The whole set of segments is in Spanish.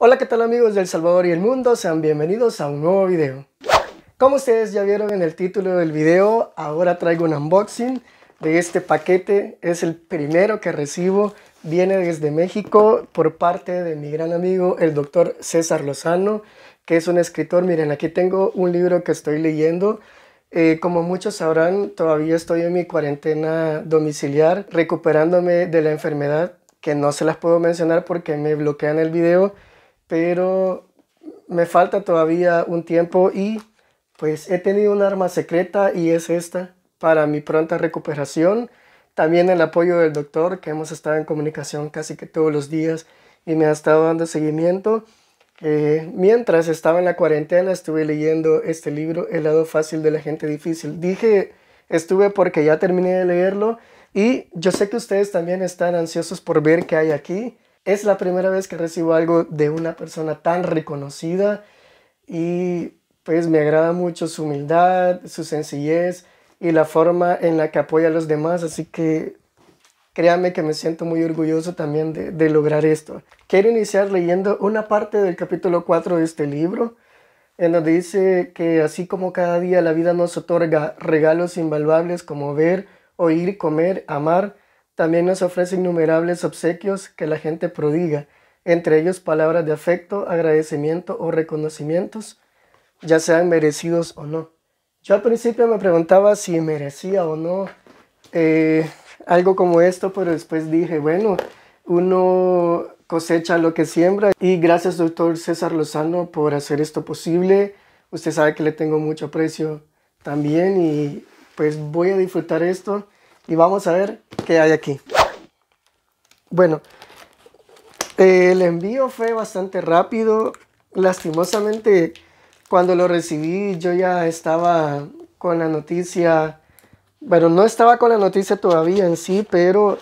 Hola, ¿qué tal amigos del Salvador y el mundo? Sean bienvenidos a un nuevo video. Como ustedes ya vieron en el título del video, ahora traigo un unboxing de este paquete. Es el primero que recibo, viene desde México por parte de mi gran amigo, el doctor César Lozano, que es un escritor. Miren, aquí tengo un libro que estoy leyendo. Eh, como muchos sabrán, todavía estoy en mi cuarentena domiciliar, recuperándome de la enfermedad, que no se las puedo mencionar porque me bloquean el video pero me falta todavía un tiempo y pues he tenido un arma secreta y es esta para mi pronta recuperación. También el apoyo del doctor que hemos estado en comunicación casi que todos los días y me ha estado dando seguimiento. Eh, mientras estaba en la cuarentena estuve leyendo este libro, El lado fácil de la gente difícil. Dije estuve porque ya terminé de leerlo y yo sé que ustedes también están ansiosos por ver qué hay aquí. Es la primera vez que recibo algo de una persona tan reconocida y pues me agrada mucho su humildad, su sencillez y la forma en la que apoya a los demás, así que créame que me siento muy orgulloso también de, lograr esto. Quiero iniciar leyendo una parte del capítulo 4 de este libro, en donde dice que así como cada día la vida nos otorga regalos invaluables como ver, oír, comer, amar, también nos ofrece innumerables obsequios que la gente prodiga, entre ellos palabras de afecto, agradecimiento o reconocimientos, ya sean merecidos o no. Yo al principio me preguntaba si merecía o no eh, algo como esto, pero después dije, bueno, uno cosecha lo que siembra y gracias doctor César Lozano por hacer esto posible. Usted sabe que le tengo mucho aprecio también y pues voy a disfrutar esto y vamos a ver qué hay aquí. Bueno, el envío fue bastante rápido. Lastimosamente, cuando lo recibí yo ya estaba con la noticia, bueno, no estaba con la noticia todavía en sí, pero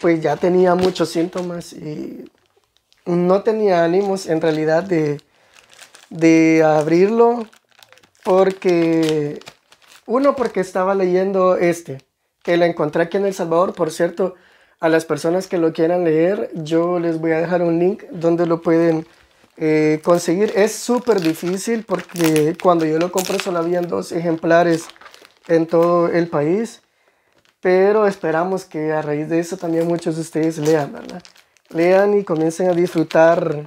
pues ya tenía muchos síntomas y no tenía ánimos en realidad de, de abrirlo porque, uno porque estaba leyendo este, que la encontré aquí en El Salvador. Por cierto, a las personas que lo quieran leer, yo les voy a dejar un link donde lo pueden eh, conseguir. Es súper difícil porque cuando yo lo compré solo habían dos ejemplares en todo el país. Pero esperamos que a raíz de eso también muchos de ustedes lean, ¿verdad? Lean y comiencen a disfrutar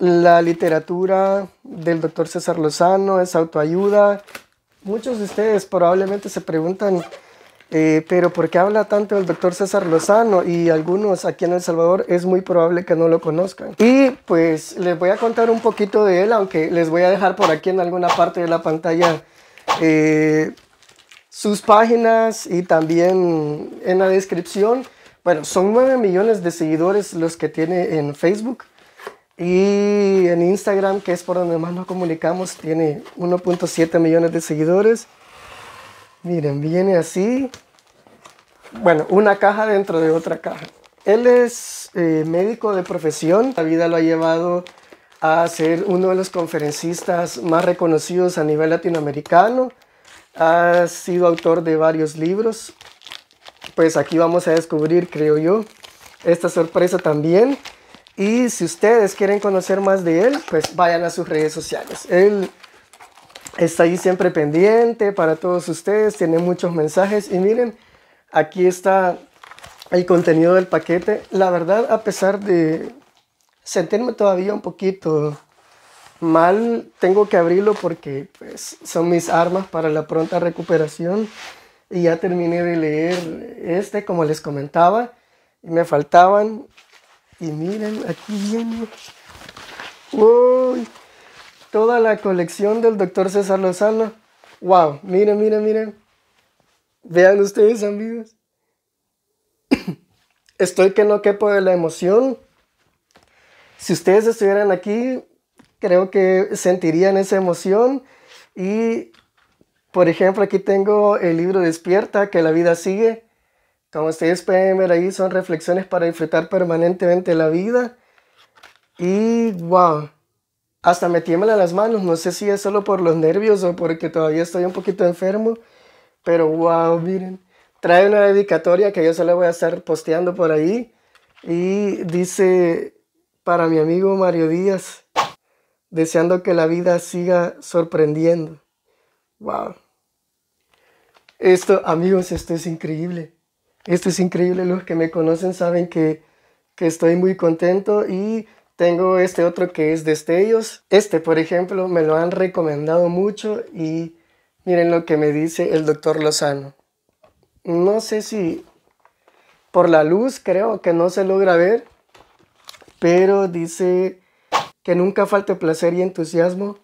la literatura del doctor César Lozano, es autoayuda. Muchos de ustedes probablemente se preguntan eh, pero porque habla tanto el doctor César Lozano y algunos aquí en El Salvador es muy probable que no lo conozcan. Y pues les voy a contar un poquito de él, aunque les voy a dejar por aquí en alguna parte de la pantalla eh, sus páginas y también en la descripción. Bueno, son 9 millones de seguidores los que tiene en Facebook. Y en Instagram, que es por donde más nos comunicamos, tiene 1.7 millones de seguidores. Miren, viene así. Bueno, una caja dentro de otra caja. Él es eh, médico de profesión. La vida lo ha llevado a ser uno de los conferencistas más reconocidos a nivel latinoamericano. Ha sido autor de varios libros. Pues aquí vamos a descubrir, creo yo, esta sorpresa también. Y si ustedes quieren conocer más de él, pues vayan a sus redes sociales. Él está ahí siempre pendiente para todos ustedes, tiene muchos mensajes y miren, aquí está el contenido del paquete. La verdad, a pesar de sentirme todavía un poquito mal, tengo que abrirlo porque pues, son mis armas para la pronta recuperación. Y ya terminé de leer este, como les comentaba, y me faltaban. Y miren, aquí viene. ¡Uy! toda la colección del doctor César Lozano. ¡Wow! Miren, miren, miren. Vean ustedes, amigos. Estoy que no quepo de la emoción. Si ustedes estuvieran aquí, creo que sentirían esa emoción. Y, por ejemplo, aquí tengo el libro Despierta, que la vida sigue. Como ustedes pueden ver ahí, son reflexiones para disfrutar permanentemente la vida. Y, wow, hasta me tiemblan las manos, no sé si es solo por los nervios o porque todavía estoy un poquito enfermo, pero wow, miren, trae una dedicatoria que yo se la voy a estar posteando por ahí y dice para mi amigo Mario Díaz, deseando que la vida siga sorprendiendo. Wow. Esto, amigos, esto es increíble. Esto es increíble. Los que me conocen saben que, que estoy muy contento y tengo este otro que es de Destellos. Este, por ejemplo, me lo han recomendado mucho y miren lo que me dice el doctor Lozano. No sé si por la luz creo que no se logra ver, pero dice que nunca falte placer y entusiasmo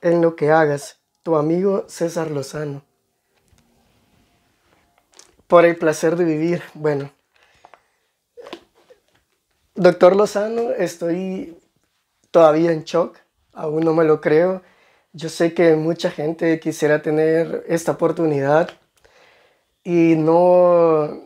en lo que hagas. Tu amigo César Lozano. Por el placer de vivir. Bueno, Doctor Lozano, estoy todavía en shock, aún no me lo creo. Yo sé que mucha gente quisiera tener esta oportunidad y no,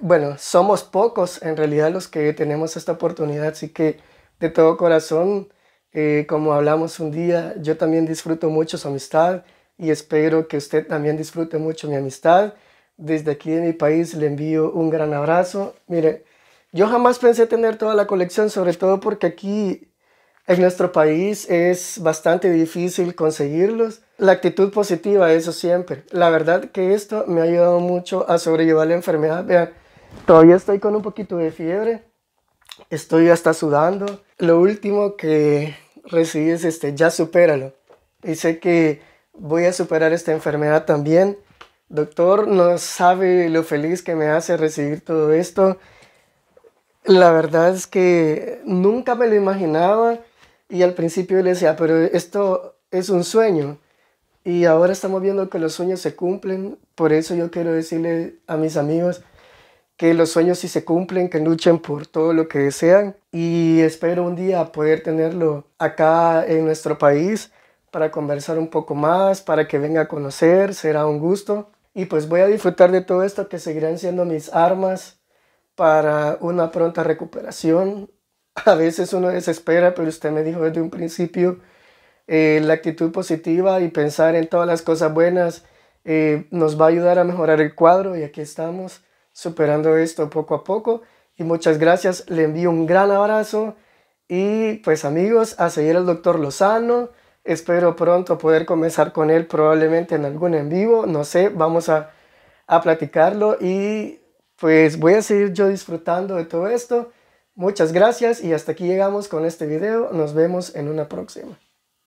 bueno, somos pocos en realidad los que tenemos esta oportunidad, así que de todo corazón, eh, como hablamos un día, yo también disfruto mucho su amistad y espero que usted también disfrute mucho mi amistad. Desde aquí de mi país le envío un gran abrazo. Mire, yo jamás pensé tener toda la colección, sobre todo porque aquí en nuestro país es bastante difícil conseguirlos. La actitud positiva, eso siempre. La verdad que esto me ha ayudado mucho a sobrellevar la enfermedad. Vean, todavía estoy con un poquito de fiebre. Estoy hasta sudando. Lo último que recibí es este, ya supéralo. Y sé que voy a superar esta enfermedad también. Doctor, no sabe lo feliz que me hace recibir todo esto. La verdad es que nunca me lo imaginaba y al principio le decía, pero esto es un sueño y ahora estamos viendo que los sueños se cumplen. Por eso yo quiero decirle a mis amigos que los sueños sí se cumplen, que luchen por todo lo que desean y espero un día poder tenerlo acá en nuestro país para conversar un poco más, para que venga a conocer, será un gusto. Y pues voy a disfrutar de todo esto que seguirán siendo mis armas para una pronta recuperación. A veces uno desespera, pero usted me dijo desde un principio eh, la actitud positiva y pensar en todas las cosas buenas eh, nos va a ayudar a mejorar el cuadro y aquí estamos superando esto poco a poco. Y muchas gracias, le envío un gran abrazo y pues amigos, a seguir al doctor Lozano. Espero pronto poder comenzar con él, probablemente en algún en vivo, no sé, vamos a, a platicarlo y pues voy a seguir yo disfrutando de todo esto. Muchas gracias y hasta aquí llegamos con este video. Nos vemos en una próxima.